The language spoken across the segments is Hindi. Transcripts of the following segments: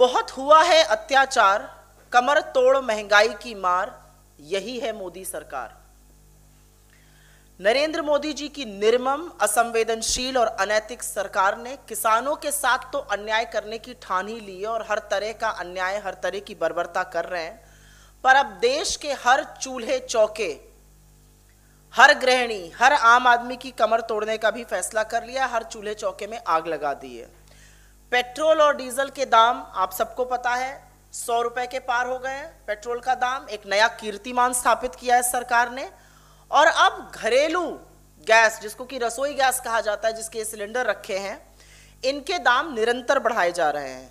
बहुत हुआ है अत्याचार कमर तोड़ महंगाई की मार यही है मोदी सरकार नरेंद्र मोदी जी की निर्मम असंवेदनशील और अनैतिक सरकार ने किसानों के साथ तो अन्याय करने की ठान ही ली है और हर तरह का अन्याय हर तरह की बर्बरता कर रहे हैं पर अब देश के हर चूल्हे चौके हर गृहिणी हर आम आदमी की कमर तोड़ने का भी फैसला कर लिया हर चूल्हे चौके में आग लगा दी है पेट्रोल और डीजल के दाम आप सबको पता है सौ रुपए के पार हो गए पेट्रोल का दाम एक नया कीर्तिमान स्थापित किया है सरकार ने और अब घरेलू गैस जिसको कि रसोई गैस कहा जाता है जिसके सिलेंडर रखे हैं इनके दाम निरंतर बढ़ाए जा रहे हैं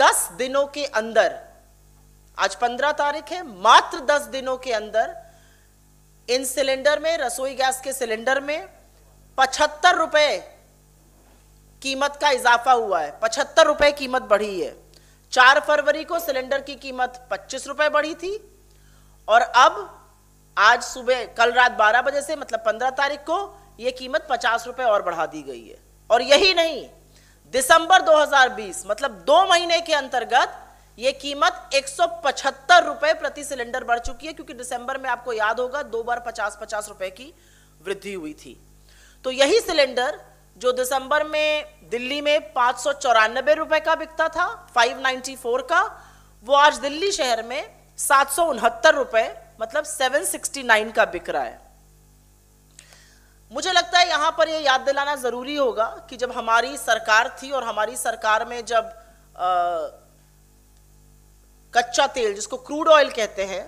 दस दिनों के अंदर आज पंद्रह तारीख है मात्र दस दिनों के अंदर इन सिलेंडर में रसोई गैस के सिलेंडर में पचहत्तर रुपए कीमत का इजाफा हुआ है पचहत्तर रुपये कीमत बढ़ी है चार फरवरी को सिलेंडर की कीमत पच्चीस रुपए बढ़ी थी और अब आज सुबह कल रात बारह बजे से मतलब पंद्रह तारीख को यह कीमत पचास रुपए और बढ़ा दी गई है और यही नहीं दिसंबर 2020 मतलब दो महीने के अंतर्गत ये कीमत एक रुपए प्रति सिलेंडर बढ़ चुकी है क्योंकि दिसंबर में आपको याद होगा दो बार पचास पचास रुपए की वृद्धि हुई थी तो यही सिलेंडर जो दिसंबर में दिल्ली में पाँच सौ चौरानबे का बिकता था 594 का वो आज दिल्ली शहर में सात सौ उनहत्तर मतलब 769 का बिक रहा है मुझे लगता है यहाँ पर ये यह याद दिलाना ज़रूरी होगा कि जब हमारी सरकार थी और हमारी सरकार में जब आ, कच्चा तेल जिसको क्रूड ऑयल कहते हैं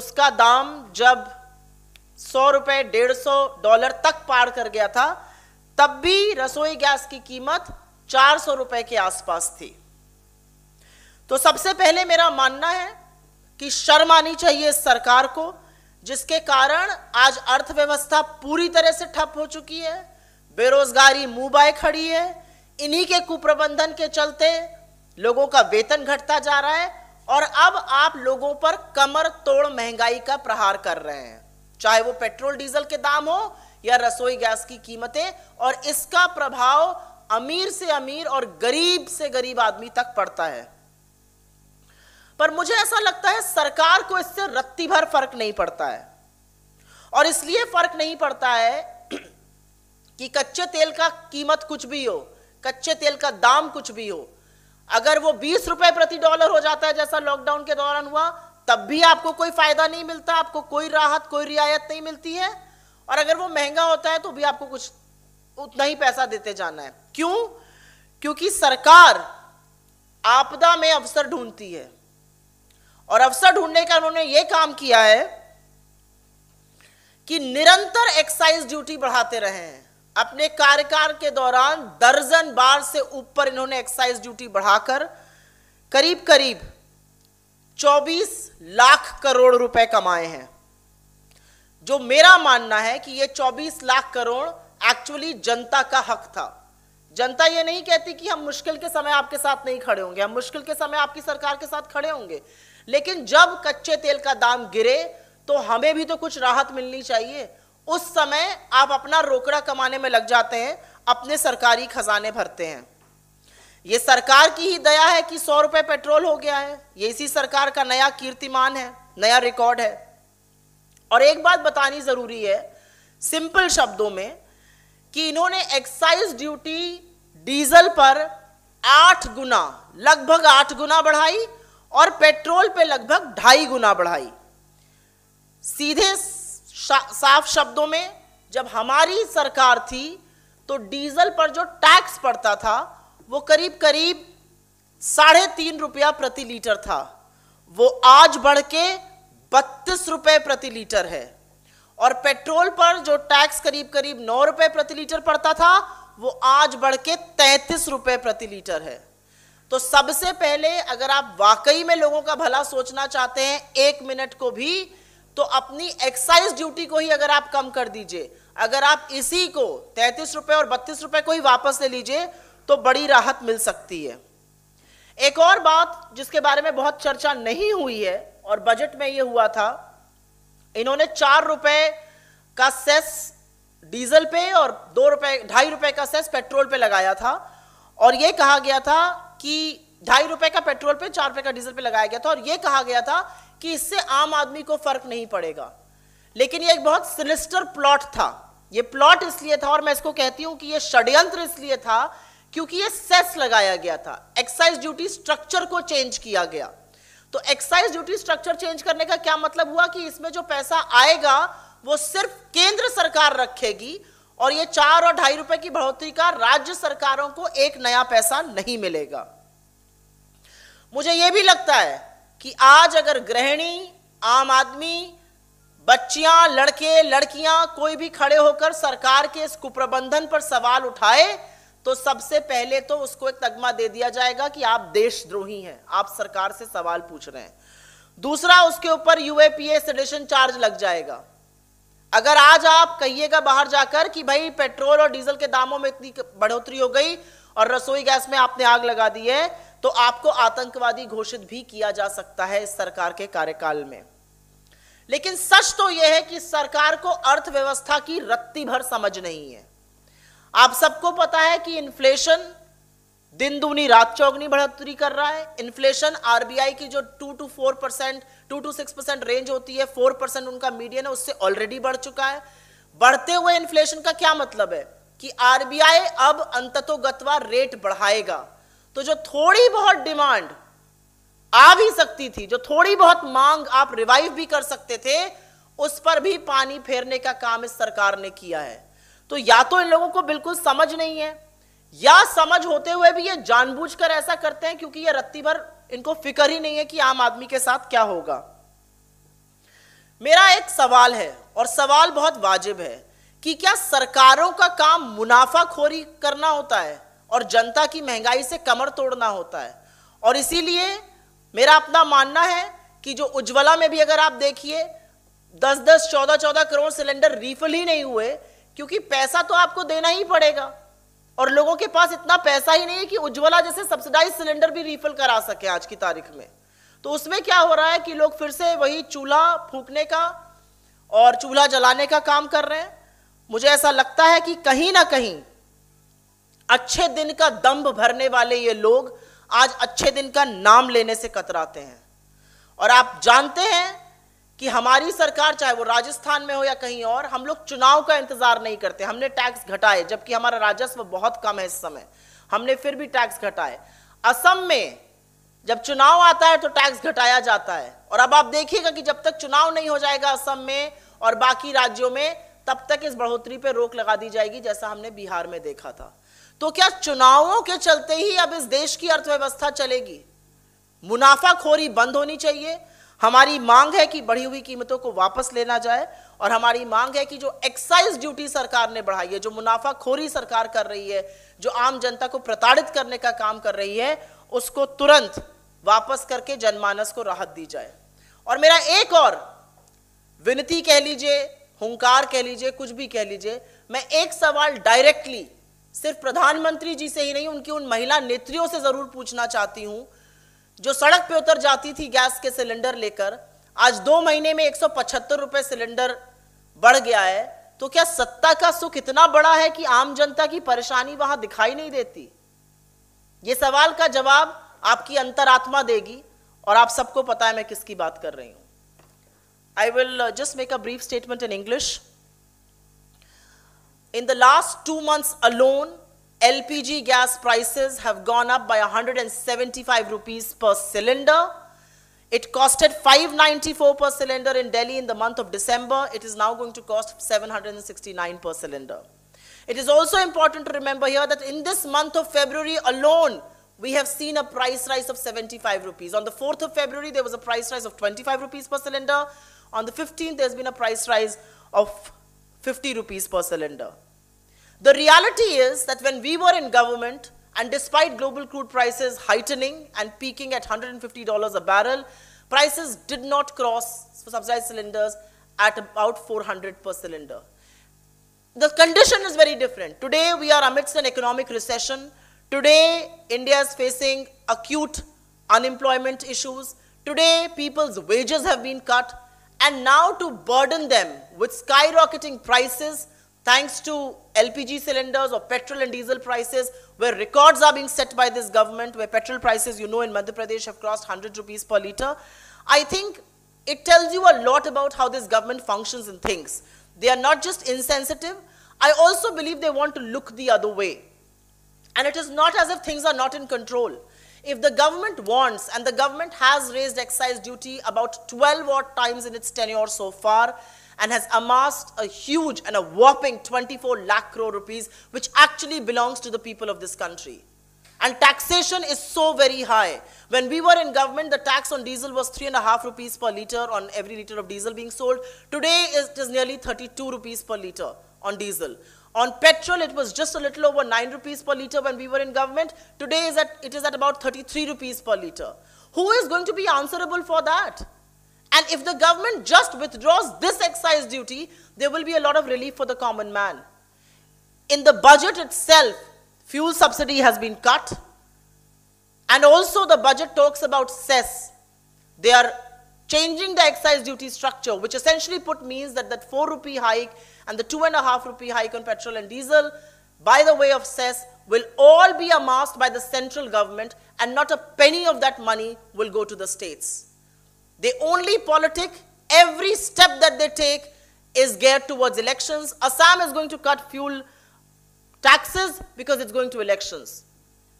उसका दाम जब सौ रुपए डेढ़ सौ डॉलर तक पार कर गया था तब भी रसोई गैस की कीमत चार सौ रुपए के आसपास थी तो सबसे पहले मेरा मानना है कि शर्म आनी चाहिए सरकार को जिसके कारण आज अर्थव्यवस्था पूरी तरह से ठप हो चुकी है बेरोजगारी मुंह बाय खड़ी है इन्हीं के कुप्रबंधन के चलते लोगों का वेतन घटता जा रहा है और अब आप लोगों पर कमर तोड़ महंगाई का प्रहार कर रहे हैं चाहे वो पेट्रोल डीजल के दाम हो या रसोई गैस की कीमतें और इसका प्रभाव अमीर से अमीर और गरीब से गरीब आदमी तक पड़ता है पर मुझे ऐसा लगता है सरकार को इससे रत्ती भर फर्क नहीं पड़ता है और इसलिए फर्क नहीं पड़ता है कि कच्चे तेल का कीमत कुछ भी हो कच्चे तेल का दाम कुछ भी हो अगर वो बीस रुपए प्रति डॉलर हो जाता है जैसा लॉकडाउन के दौरान हुआ तब भी आपको कोई फायदा नहीं मिलता आपको कोई राहत कोई रियायत नहीं मिलती है और अगर वो महंगा होता है तो भी आपको कुछ उतना ही पैसा देते जाना है क्यों क्योंकि सरकार आपदा में अवसर ढूंढती है और अवसर ढूंढने का उन्होंने ये काम किया है कि निरंतर एक्साइज ड्यूटी बढ़ाते रहे हैं अपने कार्यकाल के दौरान दर्जन बार से ऊपर इन्होंने एक्साइज ड्यूटी बढ़ाकर करीब करीब 24 लाख करोड़ रुपए कमाए हैं जो मेरा मानना है कि ये 24 लाख करोड़ एक्चुअली जनता का हक था जनता ये नहीं कहती कि हम मुश्किल के समय आपके साथ नहीं खड़े होंगे हम मुश्किल के समय आपकी सरकार के साथ खड़े होंगे लेकिन जब कच्चे तेल का दाम गिरे तो हमें भी तो कुछ राहत मिलनी चाहिए उस समय आप अपना रोकड़ा कमाने में लग जाते हैं अपने सरकारी खजाने भरते हैं ये सरकार की ही दया है कि सौ रुपये पेट्रोल हो गया है ये इसी सरकार का नया कीर्तिमान है नया रिकॉर्ड है और एक बात बतानी ज़रूरी है सिंपल शब्दों में कि इन्होंने एक्साइज ड्यूटी डीजल पर आठ गुना लगभग आठ गुना बढ़ाई और पेट्रोल पे लगभग ढाई गुना बढ़ाई सीधे साफ शब्दों में जब हमारी सरकार थी तो डीजल पर जो टैक्स पड़ता था वो करीब करीब साढ़े तीन रुपया प्रति लीटर था वो आज बढ़ के बत्तीस रुपए प्रति लीटर है और पेट्रोल पर जो टैक्स करीब करीब नौ रुपए प्रति लीटर पड़ता था वो आज बढ़ के तैतीस रुपए प्रति लीटर है तो सबसे पहले अगर आप वाकई में लोगों का भला सोचना चाहते हैं एक मिनट को भी तो अपनी एक्साइज ड्यूटी को ही अगर आप कम कर दीजिए अगर आप इसी को तैतीस रुपए और बत्तीस रुपए को ही वापस ले लीजिए तो बड़ी राहत मिल सकती है एक और बात जिसके बारे में बहुत चर्चा नहीं हुई है और बजट में यह हुआ था इन्होंने चार रुपए का सेस डीजल पे और दो रुपए ढाई रुपए का सेस पेट्रोल पे लगाया था और यह कहा गया था कि ढाई रुपए का पेट्रोल पे चार रुपए का डीजल पे लगाया गया था और यह कहा गया था कि इससे आम आदमी को फर्क नहीं पड़ेगा लेकिन यह एक बहुत सिनिस्टर प्लॉट था यह प्लॉट इसलिए था और मैं इसको कहती हूं कि यह षड्यंत्र इसलिए था क्योंकि यह सेस लगाया गया था एक्साइज ड्यूटी स्ट्रक्चर को चेंज किया गया तो एक्साइज ड्यूटी स्ट्रक्चर चेंज करने का क्या मतलब हुआ कि इसमें जो पैसा आएगा वो सिर्फ केंद्र सरकार रखेगी और ये चार और ढाई रुपए की बढ़ोतरी का राज्य सरकारों को एक नया पैसा नहीं मिलेगा मुझे यह भी लगता है कि आज अगर गृहिणी आम आदमी बच्चियां लड़के लड़कियां कोई भी खड़े होकर सरकार के इस कुप्रबंधन पर सवाल उठाए तो सबसे पहले तो उसको एक तगमा दे दिया जाएगा कि आप देशद्रोही हैं आप सरकार से सवाल पूछ रहे हैं दूसरा उसके ऊपर यूएपीए सेडेशन चार्ज लग जाएगा अगर आज आप कहिएगा बाहर जाकर कि भाई पेट्रोल और डीजल के दामों में इतनी बढ़ोतरी हो गई और रसोई गैस में आपने आग लगा दी है तो आपको आतंकवादी घोषित भी किया जा सकता है इस सरकार के कार्यकाल में लेकिन सच तो यह है कि सरकार को अर्थव्यवस्था की रत्ती भर समझ नहीं है आप सबको पता है कि इन्फ्लेशन दिन दुनी रात चौगनी बढ़ोतरी कर रहा है इन्फ्लेशन आरबीआई की जो two two four percent two two six percent range होती है फोर परसेंट उनका मीडियन है उससे ऑलरेडी बढ़ चुका है बढ़ते हुए इन्फ्लेशन का क्या मतलब है कि आरबीआई अब अंततोगतवा रेट बढ़ाएगा तो जो थोड़ी बहुत डिमांड आ भी सकती थी जो थोड़ी बहुत मांग आप रिवाइव भी कर सकते थे उस पर भी पानी फेरने का काम इस सरकार ने किया है तो या तो इन लोगों को बिल्कुल समझ नहीं है या समझ होते हुए भी ये जानबूझकर ऐसा करते हैं क्योंकि ये रत्ती भर इनको फिक्र ही नहीं है कि आम आदमी के साथ क्या होगा मेरा एक सवाल है और सवाल बहुत वाजिब है कि क्या सरकारों का काम मुनाफाखोरी करना होता है और जनता की महंगाई से कमर तोड़ना होता है और इसीलिए मेरा अपना मानना है कि जो उज्ज्वला में भी अगर आप देखिए दस दस चौदह चौदह करोड़ सिलेंडर रिफिल ही नहीं हुए क्योंकि पैसा तो आपको देना ही पड़ेगा और लोगों के पास इतना पैसा ही नहीं है कि उज्ज्वला जैसे सब्सिडाइज सिलेंडर भी रिफिल करा सके आज की तारीख में तो उसमें क्या हो रहा है कि लोग फिर से वही चूल्हा फूकने का और चूल्हा जलाने का काम कर रहे हैं मुझे ऐसा लगता है कि कहीं ना कहीं अच्छे दिन का दम्भ भरने वाले ये लोग आज अच्छे दिन का नाम लेने से कतराते हैं और आप जानते हैं कि हमारी सरकार चाहे वो राजस्थान में हो या कहीं और हम लोग चुनाव का इंतजार नहीं करते हमने टैक्स घटाए जबकि हमारा राजस्व बहुत कम है इस समय हमने फिर भी टैक्स घटाए असम में जब चुनाव आता है तो टैक्स घटाया जाता है और अब आप देखिएगा कि जब तक चुनाव नहीं हो जाएगा असम में और बाकी राज्यों में तब तक इस बढ़ोतरी पर रोक लगा दी जाएगी जैसा हमने बिहार में देखा था तो क्या चुनावों के चलते ही अब इस देश की अर्थव्यवस्था चलेगी मुनाफाखोरी बंद होनी चाहिए हमारी मांग है कि बढ़ी हुई कीमतों को वापस लेना जाए और हमारी मांग है कि जो एक्साइज ड्यूटी सरकार ने बढ़ाई है जो मुनाफाखोरी सरकार कर रही है जो आम जनता को प्रताड़ित करने का काम कर रही है उसको तुरंत वापस करके जनमानस को राहत दी जाए और मेरा एक और विनती कह लीजिए हुंकार कह लीजिए कुछ भी कह लीजिए मैं एक सवाल डायरेक्टली सिर्फ प्रधानमंत्री जी से ही नहीं उनकी उन महिला नेत्रियों से जरूर पूछना चाहती हूं जो सड़क पे उतर जाती थी गैस के सिलेंडर लेकर आज दो महीने में एक रुपए सिलेंडर बढ़ गया है तो क्या सत्ता का सुख इतना बड़ा है कि आम जनता की परेशानी वहां दिखाई नहीं देती ये सवाल का जवाब आपकी अंतरात्मा देगी और आप सबको पता है मैं किसकी बात कर रही हूं I will just make a brief statement in English in the last two months alone LPG gas prices have gone up by 175 rupees per cylinder. It costed 594 per cylinder in Delhi in the month of December. It is now going to cost 769 per cylinder. It is also important to remember here that in this month of February alone, we have seen a price rise of 75 rupees. On the 4th of February, there was a price rise of 25 rupees per cylinder. On the 15th, there's been a price rise of 50 rupees per cylinder. The reality is that when we were in government, and despite global crude prices heightening and peaking at $150 a barrel, prices did not cross subsidized cylinders at about 400 per cylinder. The condition is very different. Today, we are amidst an economic recession. Today, India is facing acute unemployment issues. Today, people's wages have been cut. And now to burden them with skyrocketing prices thanks to LPG cylinders or petrol and diesel prices, where records are being set by this government, where petrol prices, you know, in Madhya Pradesh have crossed 100 rupees per litre. I think it tells you a lot about how this government functions and thinks. They are not just insensitive. I also believe they want to look the other way. And it is not as if things are not in control. If the government wants, and the government has raised excise duty about 12 odd times in its tenure so far, and has amassed a huge and a whopping 24 lakh crore rupees, which actually belongs to the people of this country. And taxation is so very high. When we were in government, the tax on diesel was 3.5 rupees per litre on every litre of diesel being sold. Today, it is nearly 32 rupees per litre on diesel. On petrol, it was just a little over 9 rupees per litre when we were in government. Today, is at, it is at about 33 rupees per litre. Who is going to be answerable for that? And if the government just withdraws this excise duty, there will be a lot of relief for the common man. In the budget itself, fuel subsidy has been cut. And also the budget talks about cess. They are changing the excise duty structure, which essentially put means that that 4 rupee hike and the 2.5 rupee hike on petrol and diesel, by the way of cess, will all be amassed by the central government and not a penny of that money will go to the states. The only politic. Every step that they take is geared towards elections. Assam is going to cut fuel taxes because it's going to elections.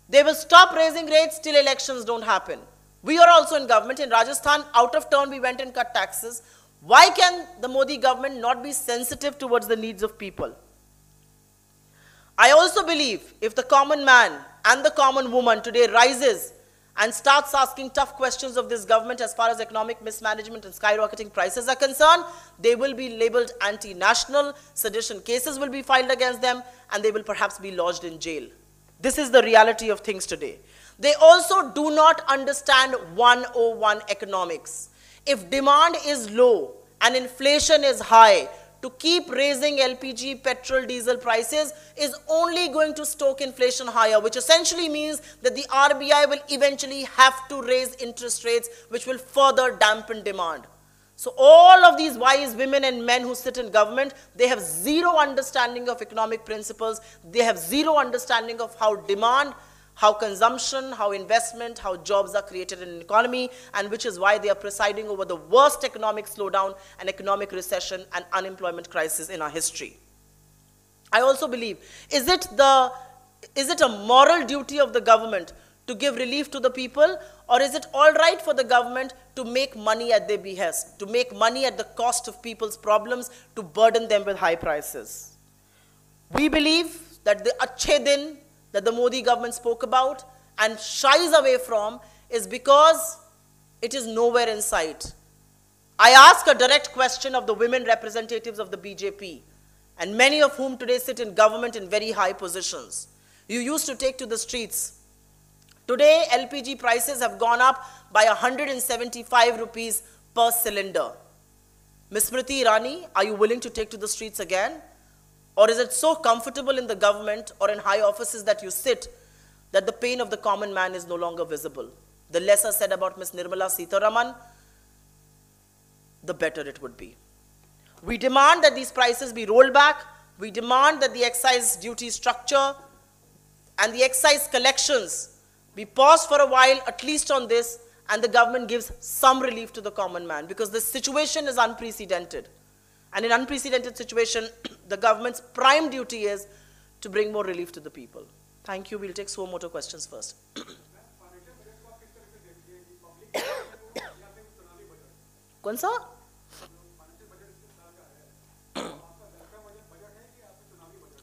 They will stop raising rates till elections don't happen. We are also in government. In Rajasthan, out of turn, we went and cut taxes. Why can the Modi government not be sensitive towards the needs of people? I also believe if the common man and the common woman today rises and starts asking tough questions of this government as far as economic mismanagement and skyrocketing prices are concerned, they will be labeled anti-national, sedition cases will be filed against them, and they will perhaps be lodged in jail. This is the reality of things today. They also do not understand 101 economics. If demand is low and inflation is high, to keep raising LPG, petrol, diesel prices is only going to stoke inflation higher, which essentially means that the RBI will eventually have to raise interest rates, which will further dampen demand. So all of these wise women and men who sit in government, they have zero understanding of economic principles. They have zero understanding of how demand how consumption, how investment, how jobs are created in an economy, and which is why they are presiding over the worst economic slowdown and economic recession and unemployment crisis in our history. I also believe, is it, the, is it a moral duty of the government to give relief to the people, or is it all right for the government to make money at their behest, to make money at the cost of people's problems, to burden them with high prices? We believe that the Achhe Din, that the Modi government spoke about and shies away from is because it is nowhere in sight. I ask a direct question of the women representatives of the BJP, and many of whom today sit in government in very high positions. You used to take to the streets. Today, LPG prices have gone up by 175 rupees per cylinder. Ms. Smriti Irani, are you willing to take to the streets again? Or is it so comfortable in the government or in high offices that you sit that the pain of the common man is no longer visible? The lesser said about Ms. Nirmala Sitaraman, the better it would be. We demand that these prices be rolled back. We demand that the excise duty structure and the excise collections be paused for a while, at least on this, and the government gives some relief to the common man because the situation is unprecedented. And in unprecedented situation, the government's prime duty is to bring more relief to the people. Thank you. We'll take so more questions first. कौन सा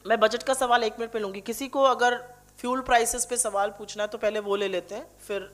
मैं बजट का सवाल एक मिनट पे लूंगी किसी को अगर फ्यूल प्राइसेस पे सवाल पूछना है तो पहले वो ले लेते हैं फिर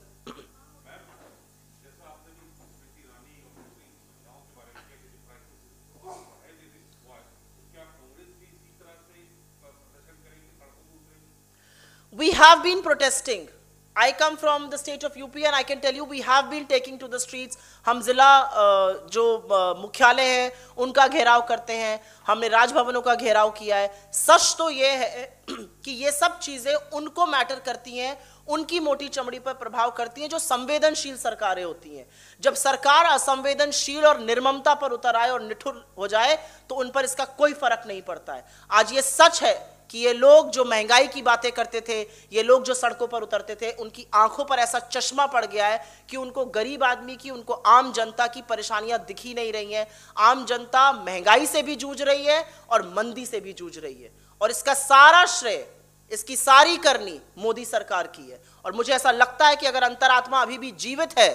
have been protesting. I come from the state of UP and I can tell you we have been taking to the streets. hum zila uh, jo uh, mukhyalay hai unka gherao karte hain humne rajbhavanon ka gherao kiya hai sach to ye hai ki ye sab cheeze unko matter karti hain उनकी मोटी चमड़ी पर प्रभाव करती हैं जो संवेदनशील सरकारें होती हैं जब सरकार असंवेदनशील और निर्ममता पर उतर आए और निठुर हो जाए तो उन पर इसका कोई फर्क नहीं पड़ता है आज ये सच है कि ये लोग जो महंगाई की बातें करते थे ये लोग जो सड़कों पर उतरते थे उनकी आंखों पर ऐसा चश्मा पड़ गया है कि उनको गरीब आदमी की उनको आम जनता की परेशानियां दिख ही नहीं रही हैं आम जनता महंगाई से भी जूझ रही है और मंदी से भी जूझ रही है और इसका सारा श्रेय इसकी सारी करनी मोदी सरकार की है और मुझे ऐसा लगता है कि अगर अंतरात्मा अभी भी जीवित है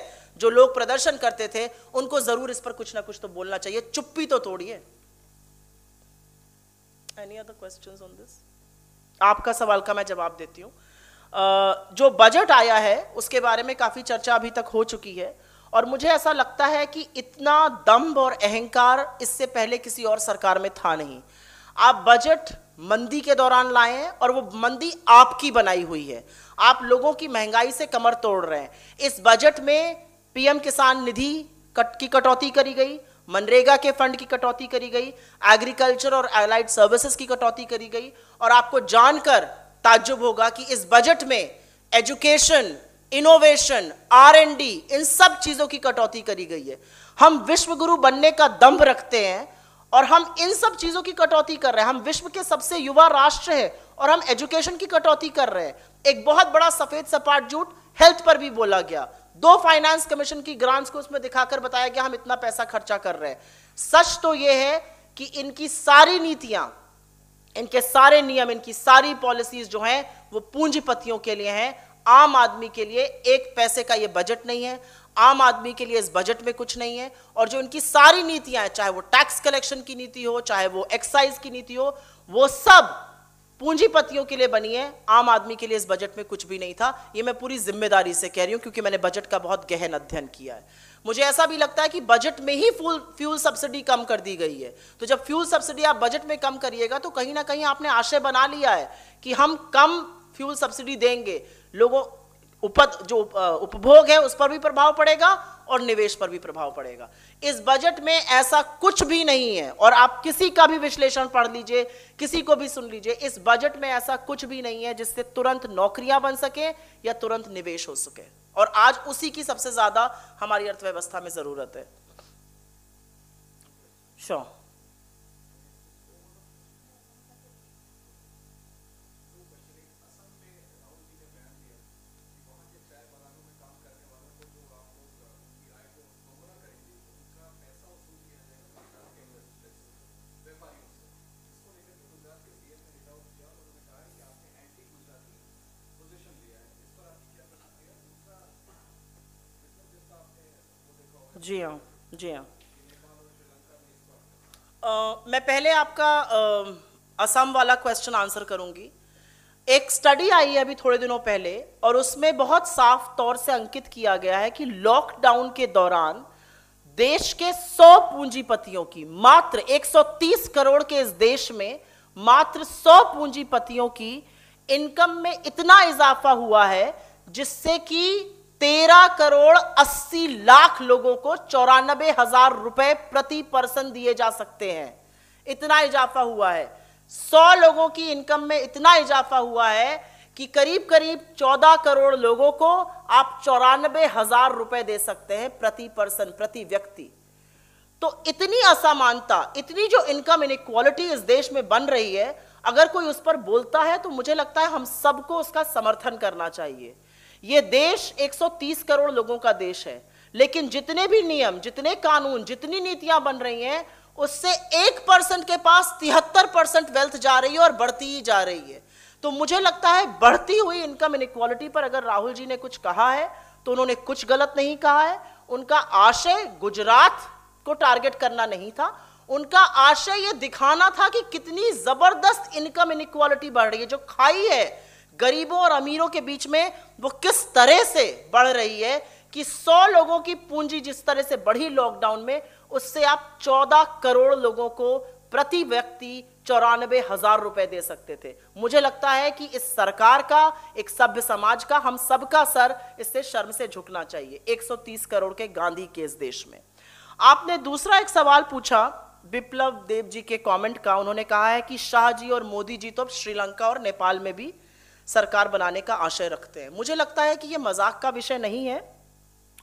जो लोग प्रदर्शन करते थे उनको जरूर इस पर कुछ ना कुछ तो बोलना चाहिए चुप्पी तो तोड़िए any other question on this आपका सवाल का मैं जवाब देती हूँ जो बजट आया है उसके बारे में काफ़ी चर्चा अभी तक हो चुकी है और मुझे ऐसा लगता है कि इतना दम्भ और अहंकार इससे पहले किसी और सरकार में था नहीं आप बजट मंदी के दौरान लाए हैं और वो मंदी आपकी बनाई हुई है आप लोगों की महंगाई से कमर तोड़ रहे हैं इस बजट में पीएम किसान निधि कट की कटौती करी गई मनरेगा के फंड की कटौती करी गई एग्रीकल्चर और एलाइड सर्विसेज की कटौती करी गई और आपको जानकर ताज्जुब होगा कि इस बजट में education innovation R and D इन सब चीज़ों की कटौती करी गई है हम विश्व गुरु बनने का दम्भ रखते हैं और हम इन सब चीज़ों की कटौती कर रहे हैं हम विश्व के सबसे युवा राष्ट्र हैं और हम एजुकेशन की कटौती कर रहे हैं एक बहुत बड़ा सफ़ेद सपाट झूठ हेल्थ पर भी बोला गया दो फाइनेंस कमीशन की ग्रांट्स को उसमें दिखाकर बताया गया हम इतना पैसा खर्चा कर रहे हैं सच तो यह है कि इनकी सारी नीतियां इनके सारे नियम इनकी सारी पॉलिसीज जो हैं वो पूंजीपतियों के लिए हैं आम आदमी के लिए एक पैसे का ये बजट नहीं है आम आदमी के लिए इस बजट में कुछ नहीं है और जो इनकी सारी नीतियां हैं चाहे वो टैक्स कलेक्शन की नीति हो चाहे वो एक्साइज की नीति हो वो सब पूंजीपतियों के लिए बनी है आम आदमी के लिए इस बजट में कुछ भी नहीं था ये मैं पूरी जिम्मेदारी से कह रही हूं क्योंकि मैंने बजट का बहुत गहन अध्ययन किया है मुझे ऐसा भी लगता है कि बजट में ही फूल फ्यूल सब्सिडी कम कर दी गई है तो जब फ्यूल सब्सिडी आप बजट में कम करिएगा तो कहीं ना कहीं आपने आशय बना लिया है कि हम कम फ्यूल सब्सिडी देंगे लोगों उपद जो उपभोग है उस पर भी प्रभाव पड़ेगा और निवेश पर भी प्रभाव पड़ेगा इस बजट में ऐसा कुछ भी नहीं है और आप किसी का भी विश्लेषण पढ़ लीजिए किसी को भी सुन लीजिए इस बजट में ऐसा कुछ भी नहीं है जिससे तुरंत नौकरियां बन सके या तुरंत निवेश हो सके और आज उसी की सबसे ज्यादा हमारी अर्थव्यवस्था में जरूरत है शो जी हाँ जी हाँ मैं पहले आपका असम वाला क्वेश्चन आंसर करूंगी एक स्टडी आई है अभी थोड़े दिनों पहले और उसमें बहुत साफ तौर से अंकित किया गया है कि लॉकडाउन के दौरान देश के 100 पूंजीपतियों की मात्र 130 करोड़ के इस देश में मात्र 100 पूंजीपतियों की इनकम में इतना इजाफा हुआ है जिससे कि तेरह करोड़ अस्सी लाख लोगों को चौरानबे हजार रुपए प्रति पर्सन दिए जा सकते हैं इतना इजाफा हुआ है सौ लोगों की इनकम में इतना इजाफा हुआ है कि करीब करीब चौदह करोड़ लोगों को आप चौरानबे हजार रुपए दे सकते हैं प्रति पर्सन प्रति व्यक्ति तो इतनी असमानता इतनी जो इनकम इनक्वालिटी इस देश में बन रही है अगर कोई उस पर बोलता है तो मुझे लगता है हम सबको उसका समर्थन करना चाहिए ये देश 130 करोड़ लोगों का देश है लेकिन जितने भी नियम जितने कानून जितनी नीतियां बन रही हैं उससे एक परसेंट के पास तिहत्तर परसेंट वेल्थ जा रही है और बढ़ती ही जा रही है तो मुझे लगता है बढ़ती हुई इनकम इनक्वालिटी पर अगर राहुल जी ने कुछ कहा है तो उन्होंने कुछ गलत नहीं कहा है उनका आशय गुजरात को टारगेट करना नहीं था उनका आशय यह दिखाना था कि कितनी जबरदस्त इनकम इनक्वालिटी बढ़ रही है जो खाई है गरीबों और अमीरों के बीच में वो किस तरह से बढ़ रही है कि 100 लोगों की पूंजी जिस तरह से बढ़ी लॉकडाउन में उससे आप 14 करोड़ लोगों को प्रति व्यक्ति चौरानबे हजार रुपए दे सकते थे मुझे लगता है कि इस सरकार का एक सभ्य समाज का हम सबका सर इससे शर्म से झुकना चाहिए 130 करोड़ के गांधी केस देश में आपने दूसरा एक सवाल पूछा विप्लव देव जी के कमेंट का उन्होंने कहा है कि शाह जी और मोदी जी तो अब श्रीलंका और नेपाल में भी सरकार बनाने का आशय रखते हैं मुझे लगता है कि ये मजाक का विषय नहीं है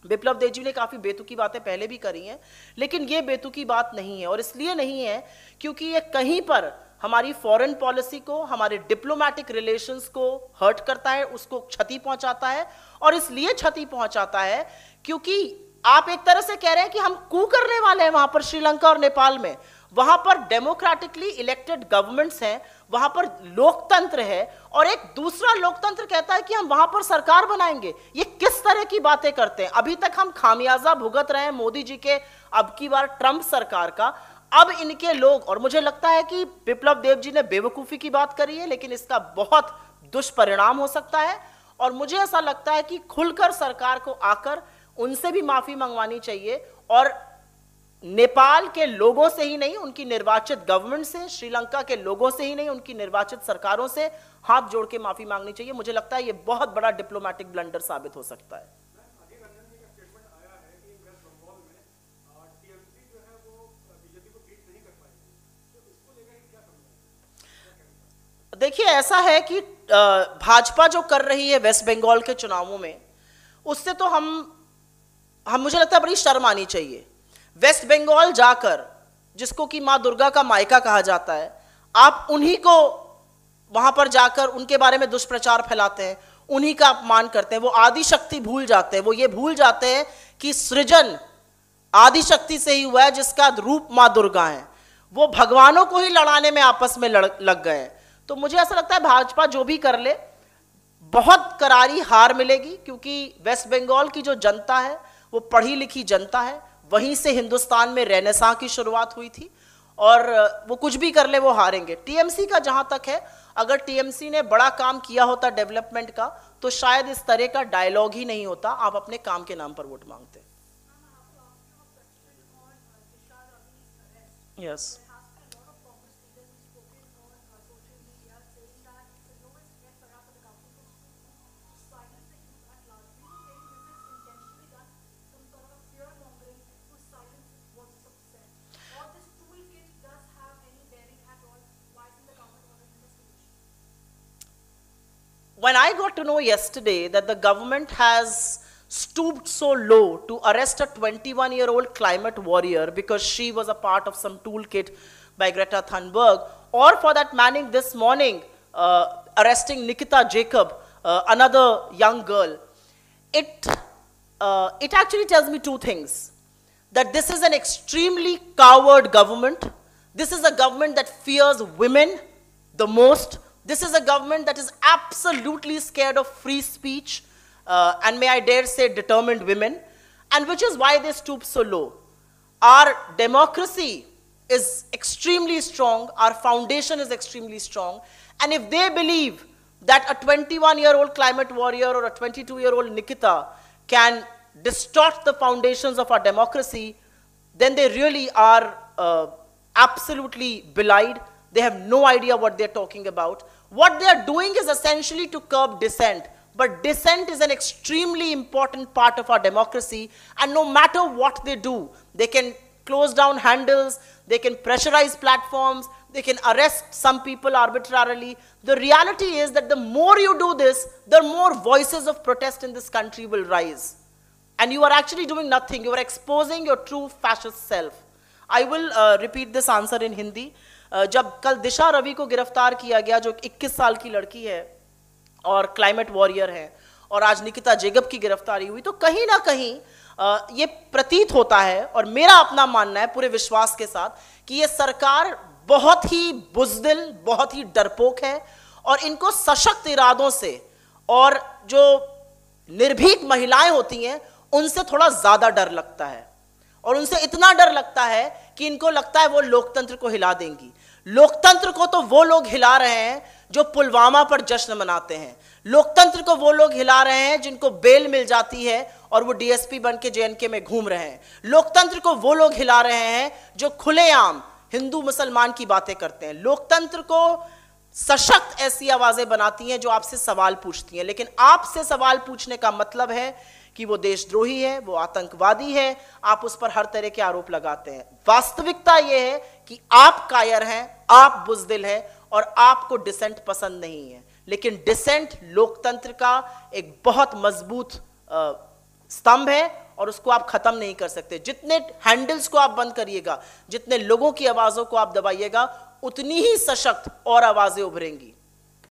विप्लव देव जी ने काफ़ी बेतुकी बातें पहले भी करी हैं लेकिन ये बेतुकी बात नहीं है और इसलिए नहीं है क्योंकि ये कहीं पर हमारी फॉरेन पॉलिसी को हमारे डिप्लोमेटिक रिलेशंस को हर्ट करता है उसको क्षति पहुंचाता है और इसलिए क्षति पहुंचाता है क्योंकि आप एक तरह से कह रहे हैं कि हम कू करने वाले हैं वहां पर श्रीलंका और नेपाल में वहां पर डेमोक्रेटिकली इलेक्टेड गवर्नमेंट्स हैं वहां पर लोकतंत्र है और एक दूसरा लोकतंत्र कहता है कि हम वहां पर सरकार बनाएंगे ये किस तरह की बातें करते हैं अभी तक हम खामियाजा भुगत रहे हैं मोदी जी के अब की बार ट्रंप सरकार का अब इनके लोग और मुझे लगता है कि विप्लव देव जी ने बेवकूफी की बात करी है लेकिन इसका बहुत दुष्परिणाम हो सकता है और मुझे ऐसा लगता है कि खुलकर सरकार को आकर उनसे भी माफी मंगवानी चाहिए और नेपाल के लोगों से ही नहीं उनकी निर्वाचित गवर्नमेंट से श्रीलंका के लोगों से ही नहीं उनकी निर्वाचित सरकारों से हाथ जोड़ के माफी मांगनी चाहिए मुझे लगता है ये बहुत बड़ा डिप्लोमेटिक ब्लंडर साबित हो सकता है देखिए ऐसा है कि भाजपा जो कर रही है वेस्ट बंगाल के चुनावों में उससे तो हम हम मुझे लगता है बड़ी शर्म आनी चाहिए वेस्ट बंगाल जाकर जिसको कि माँ दुर्गा का मायका कहा जाता है आप उन्हीं को वहां पर जाकर उनके बारे में दुष्प्रचार फैलाते हैं उन्हीं का अपमान करते हैं वो आदिशक्ति भूल जाते हैं वो ये भूल जाते हैं कि सृजन आदिशक्ति से ही हुआ है जिसका रूप माँ दुर्गा है वो भगवानों को ही लड़ाने में आपस में लड़ लग गए तो मुझे ऐसा लगता है भाजपा जो भी कर ले बहुत करारी हार मिलेगी क्योंकि वेस्ट बंगाल की जो जनता है वो पढ़ी लिखी जनता है वहीं से हिंदुस्तान में रेनेसा की शुरुआत हुई थी और वो कुछ भी कर ले वो हारेंगे टीएमसी का जहां तक है अगर टीएमसी ने बड़ा काम किया होता डेवलपमेंट का तो शायद इस तरह का डायलॉग ही नहीं होता आप अपने काम के नाम पर वोट मांगते yes yes. when I got to know yesterday that the government has stooped so low to arrest a 21 year old climate warrior because she was a part of some toolkit by Greta Thunberg, or for that Manning this morning uh, arresting Nikita Jacob, uh, another young girl, it, uh, it actually tells me two things. That this is an extremely coward government. This is a government that fears women the most this is a government that is absolutely scared of free speech uh, and may I dare say determined women and which is why they stoop so low. Our democracy is extremely strong, our foundation is extremely strong and if they believe that a 21 year old climate warrior or a 22 year old Nikita can distort the foundations of our democracy, then they really are uh, absolutely belied. They have no idea what they're talking about. What they are doing is essentially to curb dissent. But dissent is an extremely important part of our democracy, and no matter what they do, they can close down handles, they can pressurize platforms, they can arrest some people arbitrarily. The reality is that the more you do this, the more voices of protest in this country will rise. And you are actually doing nothing, you are exposing your true fascist self. I will uh, repeat this answer in Hindi. जब कल दिशा रवि को गिरफ्तार किया गया जो 21 साल की लड़की है और क्लाइमेट वॉरियर है और आज निकिता जेगब की गिरफ्तारी हुई तो कहीं ना कहीं ये प्रतीत होता है और मेरा अपना मानना है पूरे विश्वास के साथ कि ये सरकार बहुत ही बुजदिल बहुत ही डरपोक है और इनको सशक्त इरादों से और जो निर्भीक महिलाएं होती हैं उनसे थोड़ा ज़्यादा डर लगता है और उनसे इतना डर लगता है कि इनको लगता है वो लोकतंत्र को हिला देंगी लोकतंत्र को तो वो लोग हिला रहे हैं जो पुलवामा पर जश्न मनाते हैं लोकतंत्र को वो लोग हिला रहे हैं जिनको बेल मिल जाती है और वो डीएसपी बन के जेएनके में घूम रहे हैं लोकतंत्र को वो लोग हिला रहे हैं जो खुलेआम हिंदू मुसलमान की बातें करते हैं लोकतंत्र को सशक्त ऐसी आवाजें बनाती हैं जो आपसे सवाल पूछती हैं लेकिन आपसे सवाल पूछने का मतलब है कि वो देशद्रोही है वो आतंकवादी है आप उस पर हर तरह के आरोप लगाते हैं वास्तविकता यह है कि आप कायर हैं आप बुजदिल हैं और आपको डिसेंट पसंद नहीं है लेकिन डिसेंट लोकतंत्र का एक बहुत मजबूत स्तंभ है और उसको आप खत्म नहीं कर सकते जितने हैंडल्स को आप बंद करिएगा जितने लोगों की आवाजों को आप दबाइएगा उतनी ही सशक्त और आवाजें उभरेंगी